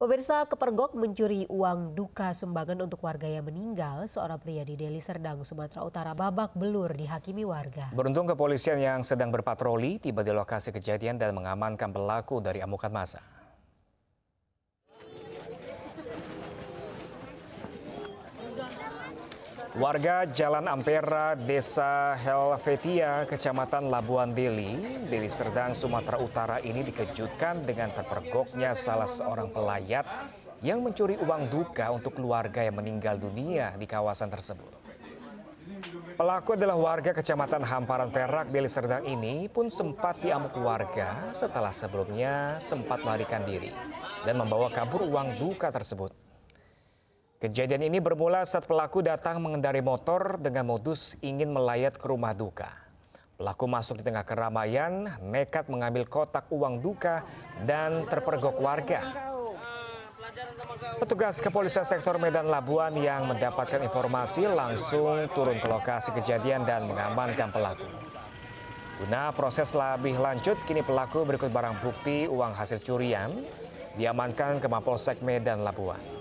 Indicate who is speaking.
Speaker 1: Pemirsa kepergok mencuri uang duka sumbangan untuk warga yang meninggal, seorang pria di Deli Serdang, Sumatera Utara babak belur dihakimi warga.
Speaker 2: Beruntung kepolisian yang sedang berpatroli tiba di lokasi kejadian dan mengamankan pelaku dari amukan massa. Warga Jalan Ampera, Desa Helvetia, Kecamatan Labuan Deli, Deli Serdang, Sumatera Utara ini dikejutkan dengan terpergoknya salah seorang pelayat yang mencuri uang duka untuk keluarga yang meninggal dunia di kawasan tersebut. Pelaku adalah warga Kecamatan Hamparan Perak, Deli Serdang ini pun sempat diamuk warga setelah sebelumnya sempat melarikan diri dan membawa kabur uang duka tersebut. Kejadian ini bermula saat pelaku datang mengendari motor dengan modus ingin melayat ke rumah duka. Pelaku masuk di tengah keramaian, nekat mengambil kotak uang duka dan terpergok warga. Petugas kepolisian sektor Medan Labuan yang mendapatkan informasi langsung turun ke lokasi kejadian dan mengamankan pelaku. Guna proses lebih lanjut, kini pelaku berikut barang bukti uang hasil curian diamankan ke Mapolsek Medan Labuan.